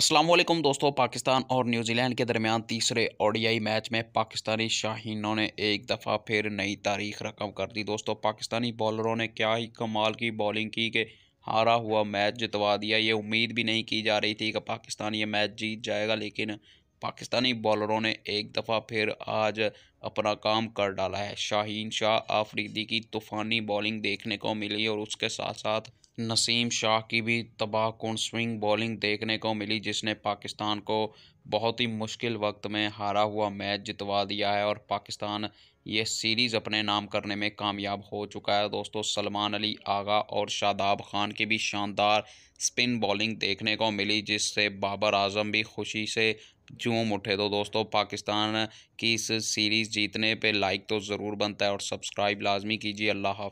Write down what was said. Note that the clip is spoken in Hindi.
असलम दोस्तों पाकिस्तान और न्यूजीलैंड के दरमियान तीसरे ओडीआई मैच में पाकिस्तानी शाहीनों ने एक दफ़ा फिर नई तारीख रकम कर दी दोस्तों पाकिस्तानी बॉलरों ने क्या ही कमाल की बॉलिंग की कि हारा हुआ मैच जितवा दिया ये उम्मीद भी नहीं की जा रही थी कि पाकिस्तान ये मैच जीत जाएगा लेकिन पाकिस्तानी बॉलरों ने एक दफ़ा फिर आज अपना काम कर डाला है शाहीन शाह आफरीदी की तूफ़ानी बॉलिंग देखने को मिली और उसके साथ साथ नसीम शाह की भी तबाह कन स्विंग बॉलिंग देखने को मिली जिसने पाकिस्तान को बहुत ही मुश्किल वक्त में हारा हुआ मैच जितवा दिया है और पाकिस्तान ये सीरीज़ अपने नाम करने में कामयाब हो चुका है दोस्तों सलमान अली आगा और शादाब खान की भी शानदार स्पिन बॉलिंग देखने को मिली जिससे बाबर आजम भी खुशी से झूम उठे तो दोस्तों पाकिस्तान की इस सीरीज़ जीतने पे लाइक तो ज़रूर बनता है और सब्सक्राइब लाजमी कीजिए अल्लाह